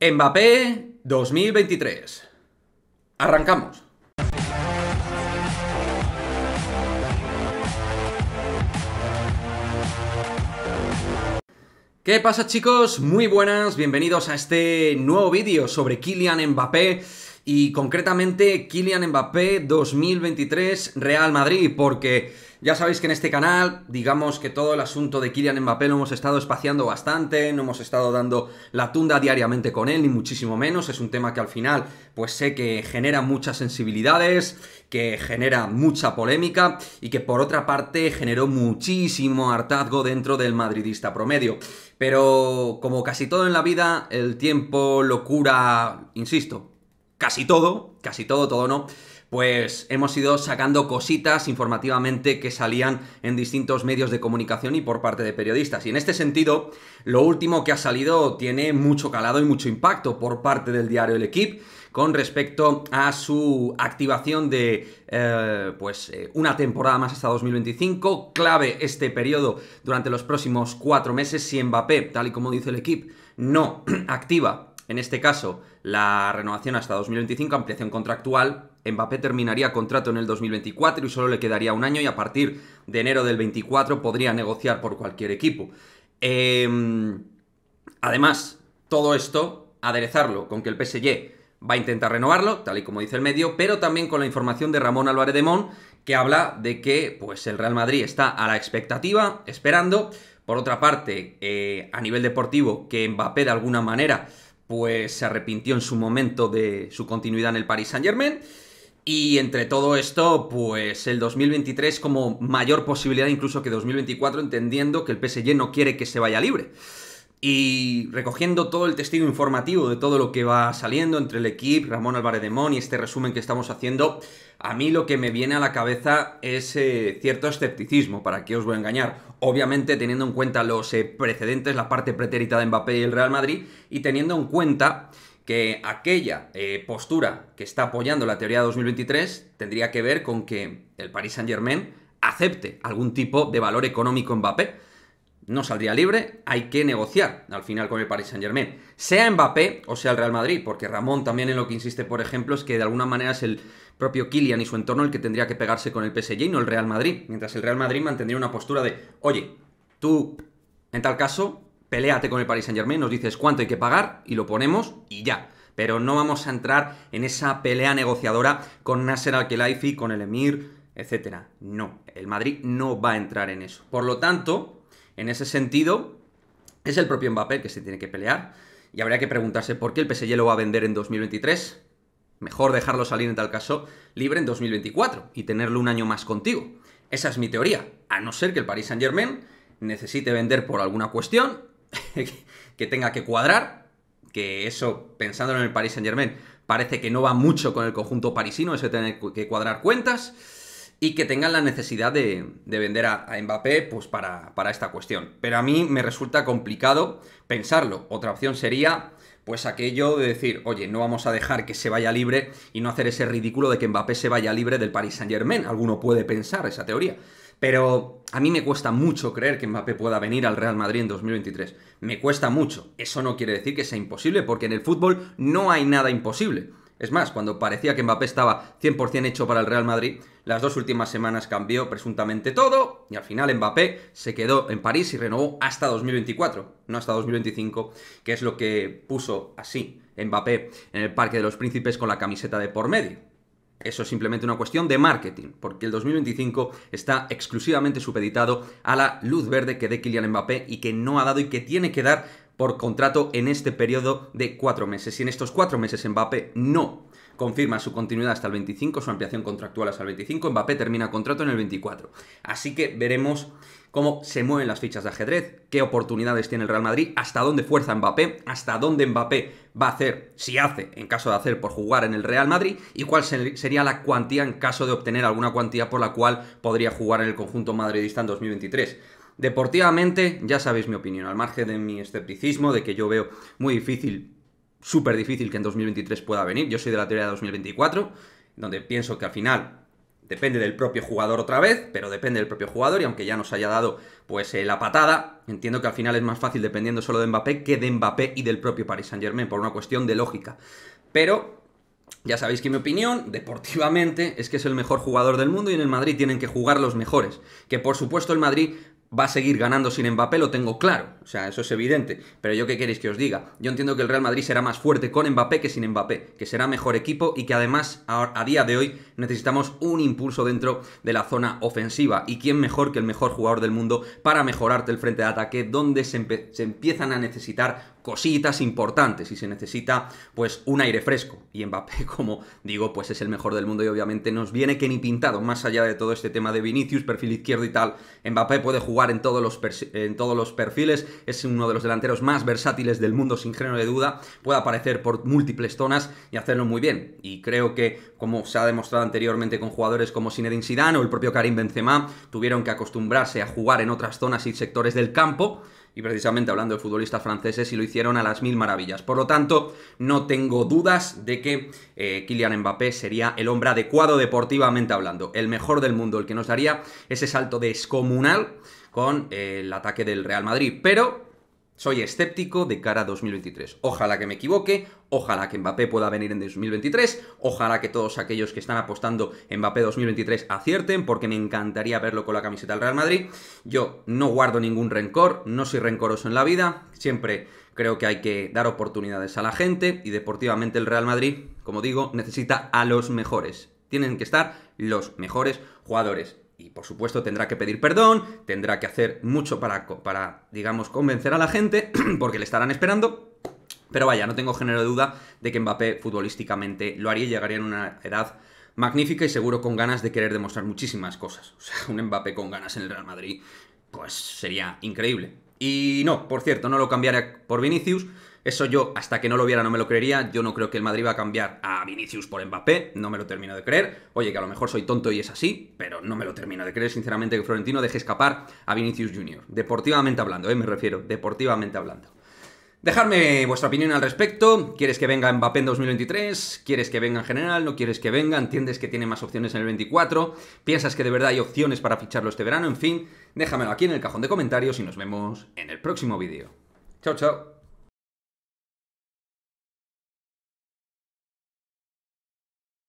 Mbappé 2023. Arrancamos. ¿Qué pasa chicos? Muy buenas, bienvenidos a este nuevo vídeo sobre Kylian Mbappé y concretamente Kylian Mbappé 2023 Real Madrid, porque ya sabéis que en este canal, digamos que todo el asunto de Kylian Mbappé lo hemos estado espaciando bastante, no hemos estado dando la tunda diariamente con él, ni muchísimo menos, es un tema que al final pues sé que genera muchas sensibilidades, que genera mucha polémica y que por otra parte generó muchísimo hartazgo dentro del madridista promedio. Pero como casi todo en la vida, el tiempo lo cura, insisto, casi todo, casi todo, todo no, pues hemos ido sacando cositas informativamente que salían en distintos medios de comunicación y por parte de periodistas. Y en este sentido, lo último que ha salido tiene mucho calado y mucho impacto por parte del diario El Equip con respecto a su activación de eh, pues eh, una temporada más hasta 2025. Clave este periodo durante los próximos cuatro meses si Mbappé, tal y como dice el equipo, no activa en este caso, la renovación hasta 2025, ampliación contractual, Mbappé terminaría contrato en el 2024 y solo le quedaría un año y a partir de enero del 24 podría negociar por cualquier equipo. Em, además, todo esto, aderezarlo con que el PSG va a intentar renovarlo, tal y como dice el medio, pero también con la información de Ramón Álvarez de que habla de que pues, el Real Madrid está a la expectativa, esperando. Por otra parte, eh, a nivel deportivo, que Mbappé de alguna manera pues se arrepintió en su momento de su continuidad en el Paris Saint Germain. Y entre todo esto, pues el 2023 como mayor posibilidad incluso que 2024, entendiendo que el PSG no quiere que se vaya libre y recogiendo todo el testigo informativo de todo lo que va saliendo entre el equipo, Ramón Álvarez de y este resumen que estamos haciendo, a mí lo que me viene a la cabeza es eh, cierto escepticismo, para qué os voy a engañar. Obviamente teniendo en cuenta los eh, precedentes, la parte pretérita de Mbappé y el Real Madrid, y teniendo en cuenta que aquella eh, postura que está apoyando la teoría de 2023 tendría que ver con que el Paris Saint-Germain acepte algún tipo de valor económico en Mbappé no saldría libre, hay que negociar al final con el Paris Saint Germain, sea Mbappé o sea el Real Madrid, porque Ramón también en lo que insiste, por ejemplo, es que de alguna manera es el propio Kylian y su entorno el que tendría que pegarse con el PSG y no el Real Madrid, mientras el Real Madrid mantendría una postura de, oye, tú en tal caso, peleate con el Paris Saint Germain, nos dices cuánto hay que pagar y lo ponemos y ya pero no vamos a entrar en esa pelea negociadora con Nasser Al-Khelaifi, con el Emir, etc. No, el Madrid no va a entrar en eso. Por lo tanto, en ese sentido, es el propio Mbappé que se tiene que pelear y habría que preguntarse por qué el PSG lo va a vender en 2023. Mejor dejarlo salir en tal caso libre en 2024 y tenerlo un año más contigo. Esa es mi teoría, a no ser que el Paris Saint-Germain necesite vender por alguna cuestión que tenga que cuadrar, que eso, pensando en el Paris Saint-Germain, parece que no va mucho con el conjunto parisino, ese tener que cuadrar cuentas y que tengan la necesidad de, vender a, a, Mbappé pues para, esta cuestión. Pero a mí me resulta complicado pensarlo. Otra opción sería pues aquello de decir, oye, no vamos a dejar que se vaya libre y no hacer ese ridículo de que Mbappé se vaya libre del Paris Saint Germain. Alguno puede pensar esa teoría. Pero a mí me cuesta mucho creer que Mbappé pueda venir al Real Madrid en 2023. Me cuesta mucho. Eso no quiere decir que sea imposible, porque en el fútbol no hay nada imposible. Es más, cuando parecía que Mbappé estaba 100% hecho para el Real Madrid, las dos últimas semanas cambió presuntamente todo y al final Mbappé se quedó en París y renovó hasta 2024, no hasta 2025, que es lo que puso así Mbappé en el Parque de los Príncipes con la camiseta de por medio. Eso es simplemente una cuestión de marketing, porque el 2025 está exclusivamente supeditado a la luz verde que dé Kylian Mbappé y que no ha dado y que tiene que dar por contrato en este periodo de cuatro meses. Y en estos cuatro meses Mbappé no confirma su continuidad hasta el 25, su ampliación contractual hasta el 25, Mbappé termina contrato en el 24. Así que veremos cómo se mueven las fichas de ajedrez, qué oportunidades tiene el Real Madrid, hasta dónde fuerza Mbappé, hasta dónde Mbappé va a hacer, si hace, en caso de hacer por jugar en el Real Madrid, y cuál sería la cuantía en caso de obtener alguna cuantía por la cual podría jugar en el conjunto madridista en 2023. Deportivamente, ya sabéis mi opinión, al margen de mi escepticismo, de que yo veo muy difícil, súper difícil que en 2023 pueda venir, yo soy de la teoría de 2024, donde pienso que al final depende del propio jugador otra vez, pero depende del propio jugador y aunque ya nos haya dado pues eh, la patada, entiendo que al final es más fácil dependiendo solo de Mbappé que de Mbappé y del propio Paris Saint-Germain por una cuestión de lógica. Pero ya sabéis que mi opinión, deportivamente, es que es el mejor jugador del mundo y en el Madrid tienen que jugar los mejores. Que por supuesto el Madrid va a seguir ganando sin Mbappé, lo tengo claro. O sea, eso es evidente. Pero yo qué queréis que os diga. Yo entiendo que el Real Madrid será más fuerte con Mbappé que sin Mbappé, que será mejor equipo y que además a, día de hoy necesitamos un impulso dentro de la zona ofensiva. ¿Y quién mejor que el mejor jugador del mundo para mejorarte el frente de ataque donde se, empiezan a necesitar cositas importantes y se necesita pues un aire fresco? Y Mbappé, como digo, pues es el mejor del mundo y obviamente nos viene que ni pintado. Más allá de todo este tema de Vinicius, perfil izquierdo y tal, Mbappé puede jugar en todos, los en todos los perfiles, es uno de los delanteros más versátiles del mundo sin género de duda, puede aparecer por múltiples zonas y hacerlo muy bien. Y creo que, como se ha demostrado anteriormente con jugadores como Sinedin Zidane o el propio Karim Benzema, tuvieron que acostumbrarse a jugar en otras zonas y sectores del campo y precisamente hablando de futbolistas franceses, y lo hicieron a las mil maravillas. Por lo tanto, no tengo dudas de que eh, Kylian Mbappé sería el hombre adecuado deportivamente hablando, el mejor del mundo, el que nos daría ese salto descomunal con eh, el ataque del Real Madrid. Pero soy escéptico de cara a 2023. Ojalá que me equivoque, ojalá que Mbappé pueda venir en 2023, ojalá que todos aquellos que están apostando en Mbappé 2023 acierten, porque me encantaría verlo con la camiseta del Real Madrid. Yo no guardo ningún rencor, no soy rencoroso en la vida, siempre creo que hay que dar oportunidades a la gente y deportivamente el Real Madrid, como digo, necesita a los mejores. Tienen que estar los mejores jugadores. Y por supuesto tendrá que pedir perdón, tendrá que hacer mucho para, para digamos, convencer a la gente, porque le estarán esperando. Pero vaya, no tengo género de duda de que Mbappé futbolísticamente lo haría y llegaría en una edad magnífica y seguro con ganas de querer demostrar muchísimas cosas. O sea, un Mbappé con ganas en el Real Madrid, pues sería increíble. Y no, por cierto, no lo cambiaré por Vinicius, eso yo, hasta que no lo viera, no me lo creería. Yo no creo que el Madrid va a cambiar a Vinicius por Mbappé, no me lo termino de creer. Oye, que a lo mejor soy tonto y es así, pero no me lo termino de creer, sinceramente, que Florentino deje escapar a Vinicius Junior Deportivamente hablando, ¿eh? me refiero, deportivamente hablando. Dejadme vuestra opinión al respecto. ¿Quieres que venga Mbappé en 2023? ¿Quieres que venga en general? ¿No quieres que venga? ¿Entiendes que tiene más opciones en el 24? ¿Piensas que de verdad hay opciones para ficharlo este verano? En fin, déjamelo aquí en el cajón de comentarios y nos vemos en el próximo vídeo. Chao, chao.